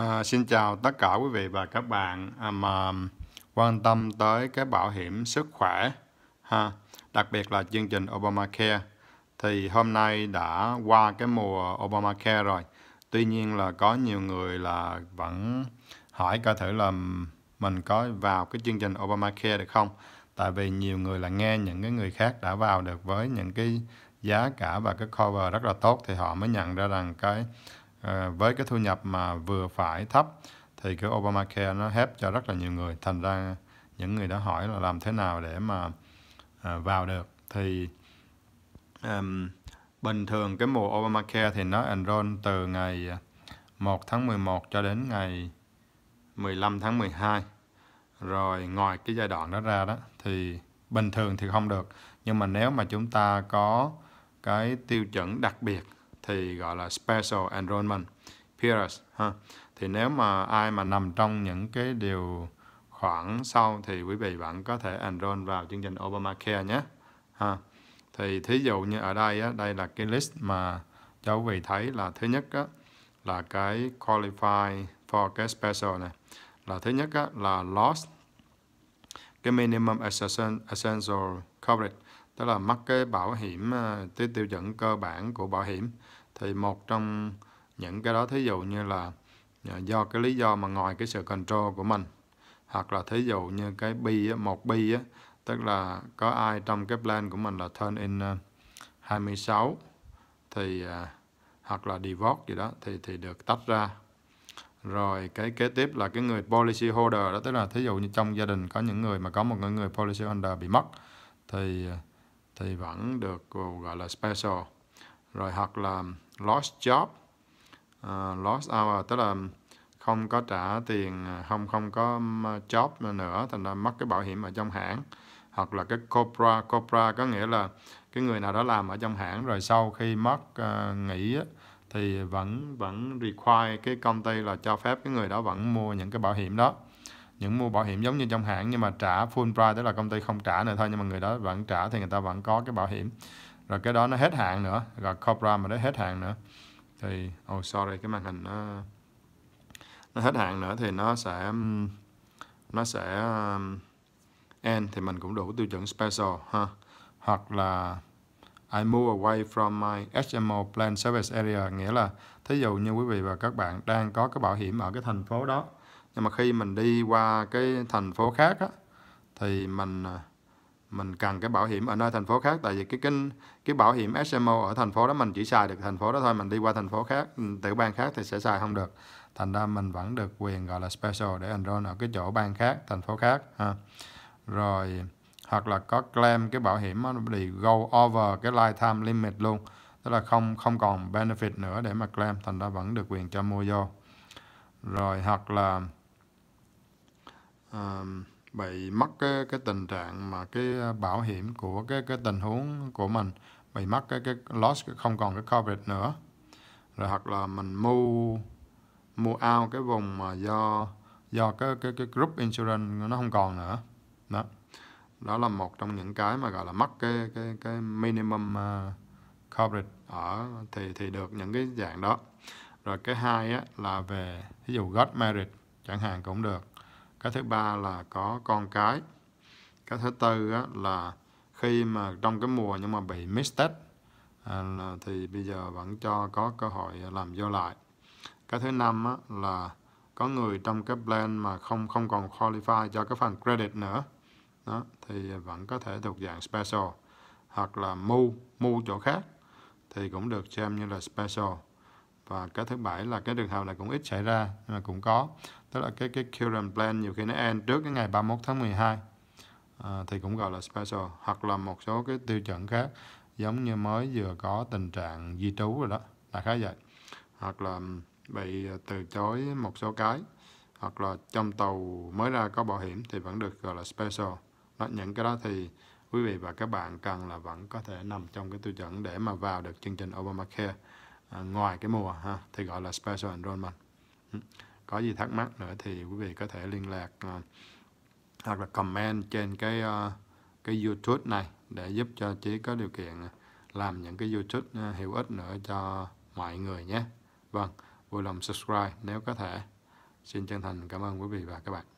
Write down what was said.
À, xin chào tất cả quý vị và các bạn à, mà quan tâm tới cái bảo hiểm sức khỏe ha, đặc biệt là chương trình Obamacare thì hôm nay đã qua cái mùa Obamacare rồi. Tuy nhiên là có nhiều người là vẫn hỏi coi thử là mình có vào cái chương trình Obamacare được không? Tại vì nhiều người là nghe những cái người khác đã vào được với những cái giá cả và cái cover rất là tốt thì họ mới nhận ra rằng cái Ờ, với cái thu nhập mà vừa phải thấp thì cái Obamacare nó hép cho rất là nhiều người thành ra những người đã hỏi là làm thế nào để mà ờ, vào được thì um, bình thường cái mùa Obamacare thì nó enroll từ ngày 1 tháng 11 cho đến ngày 15 tháng 12 rồi ngoài cái giai đoạn đó ra đó thì bình thường thì không được nhưng mà nếu mà chúng ta có cái tiêu chuẩn đặc biệt thì gọi là special enrollment periods ha thì nếu mà ai mà nằm trong những cái điều khoản sau thì quý vị vẫn có thể enroll vào chương trình Obamacare nhé ha thì thí dụ như ở đây á, đây là cái list mà cho quý vị thấy là thứ nhất á, là cái qualify for cái special này là thứ nhất á, là lost cái minimum essential coverage tức là mắc cái bảo hiểm ờ, cái tiêu chuẩn cơ bản của bảo hiểm thì một trong những cái đó thí dụ như là ờ, do cái lý do mà ngoài cái sự control của mình hoặc là thí dụ như cái bi một bi á, tức là có ai trong cái plan của mình là turn in 26 ờ, thì hoặc là divorce gì đó thì thì được tách ra rồi cái kế tiếp là cái người policy holder đó tức là thí dụ như trong gia đình có những người mà có một người người policy holder bị mất thì thì vẫn được ờ, gọi là special rồi hoặc là lost job uh, lost hour tức là không có trả tiền ờ, không không có job nữa thành ra mất cái bảo hiểm ở trong hãng hoặc là cái cobra cobra có nghĩa là cái người nào đó làm ở trong hãng rồi sau khi mất uh, nghỉ thì vẫn vẫn require cái công ty là cho phép cái người đó vẫn mua những cái bảo hiểm đó những mua bảo hiểm giống như trong hãng nhưng mà trả full price tức là công ty không trả nữa thôi nhưng mà người đó vẫn trả thì người ta vẫn có cái bảo hiểm rồi cái đó nó hết hạn nữa rồi Cobra mà nó hết hạn nữa thì oh sorry cái màn hình nó nó hết hạn nữa thì nó sẽ nó sẽ end thì mình cũng đủ tiêu chuẩn special ha hoặc là I move away from my HMO plan service area nghĩa là thí dụ như quý vị và các bạn đang có cái bảo hiểm ở cái thành phố đó nhưng mà khi mình đi qua cái thành phố khác á, thì mình à, mình cần cái bảo hiểm ở nơi thành phố khác tại vì cái cái cái bảo hiểm SMO ở thành phố đó mình chỉ xài được thành phố đó thôi mình đi qua thành phố khác ừ, tiểu bang khác thì sẽ xài không được thành ra mình vẫn được quyền gọi là special để enroll ở cái chỗ bang khác thành phố khác ha rồi hoặc là có claim cái bảo hiểm nó bị go over cái lifetime limit luôn tức là không không còn benefit nữa để mà claim thành ra vẫn được quyền cho mua vô rồi hoặc là bị mất cái cái tình trạng mà cái ờ, bảo hiểm của cái cái tình huống của mình bị mất cái cái loss không còn cái coverage nữa rồi hoặc là mình mua mua out cái vùng mà do do cái cái cái group insurance nó không còn nữa đó đó là một trong những cái mà gọi là mất cái cái cái minimum uh, coverage ở thì thì được những cái dạng đó rồi cái hai á, là về ví dụ got married chẳng hạn cũng được cái thứ ba là có con cái cái thứ tư á, là khi mà trong cái mùa nhưng mà bị mistake à, thì bây giờ vẫn cho có cơ hội làm vô lại cái thứ năm á, là có người trong cái plan mà không không còn qualify cho cái phần credit nữa đó, thì vẫn có thể thuộc dạng special hoặc là move move chỗ khác thì cũng được xem như là special và cái thứ bảy là cái trường hợp này cũng ít xảy ra nhưng mà cũng có tức là cái cái current plan nhiều khi nó end trước cái ngày 31 tháng 12 à, thì cũng gọi là special hoặc là một số cái tiêu chuẩn khác giống như mới vừa có tình trạng di trú rồi đó là khá vậy hoặc là bị à, từ chối một số cái hoặc là trong tàu mới ra có bảo hiểm thì vẫn được gọi là special đó, những cái đó thì quý vị và các bạn cần là vẫn có thể nằm trong cái tiêu chuẩn để mà vào được chương trình Obamacare à, ngoài cái mùa ha thì gọi là special enrollment ừ có gì thắc mắc nữa thì quý vị có thể liên lạc uh, hoặc là comment trên cái uh, cái YouTube này để giúp cho Chí có điều kiện à, làm những cái YouTube uh, hữu ích nữa cho mọi người nhé. Vâng, vui lòng subscribe nếu có thể. Xin chân thành cảm ơn quý vị và các bạn.